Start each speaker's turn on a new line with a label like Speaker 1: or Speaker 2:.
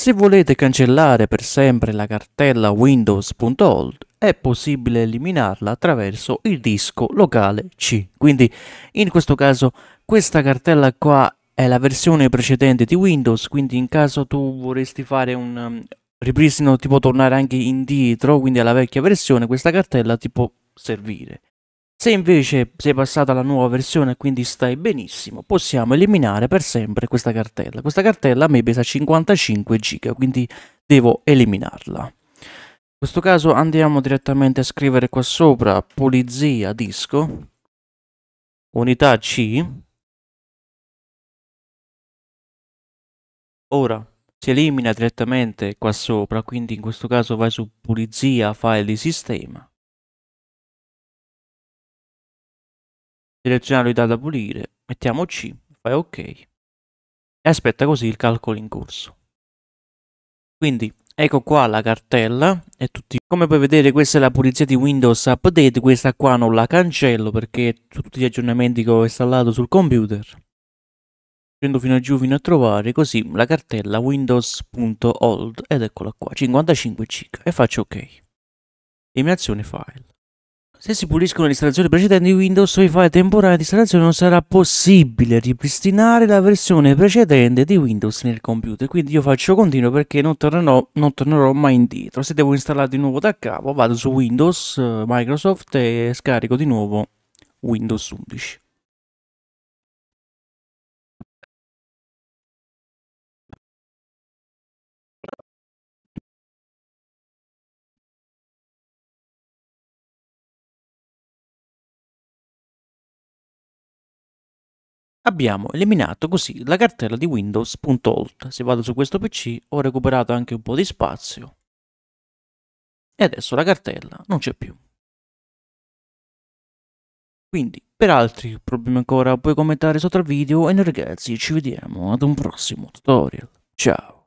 Speaker 1: Se volete cancellare per sempre la cartella Windows.old è possibile eliminarla attraverso il disco locale C. Quindi in questo caso questa cartella qua è la versione precedente di Windows, quindi in caso tu vorresti fare un um, ripristino tipo tornare anche indietro, quindi alla vecchia versione, questa cartella ti può servire. Se invece sei passato alla nuova versione e quindi stai benissimo, possiamo eliminare per sempre questa cartella. Questa cartella a me pesa 55 GB, quindi devo eliminarla. In questo caso andiamo direttamente a scrivere qua sopra polizia disco, unità C. Ora si elimina direttamente qua sopra, quindi in questo caso vai su pulizia file di sistema Selezioniamo i dati da pulire, mettiamo C, fai ok e aspetta così il calcolo in corso. Quindi ecco qua la cartella e tutti come puoi vedere questa è la pulizia di Windows Update, questa qua non la cancello perché tutti gli aggiornamenti che ho installato sul computer. Scendo fino a giù fino a trovare così la cartella windows.old ed eccola qua 55 cic e faccio ok. Eliminazione file. Se si puliscono le installazioni precedenti di Windows, sui file temporanei di installazione non sarà possibile ripristinare la versione precedente di Windows nel computer. Quindi io faccio continuo perché non tornerò, non tornerò mai indietro. Se devo installare di nuovo da capo, vado su Windows, eh, Microsoft e scarico di nuovo Windows 11. Abbiamo eliminato così la cartella di windows.alt Se vado su questo PC ho recuperato anche un po' di spazio. E adesso la cartella non c'è più. Quindi, per altri problemi ancora puoi commentare sotto al video e noi ragazzi ci vediamo
Speaker 2: ad un prossimo tutorial. Ciao!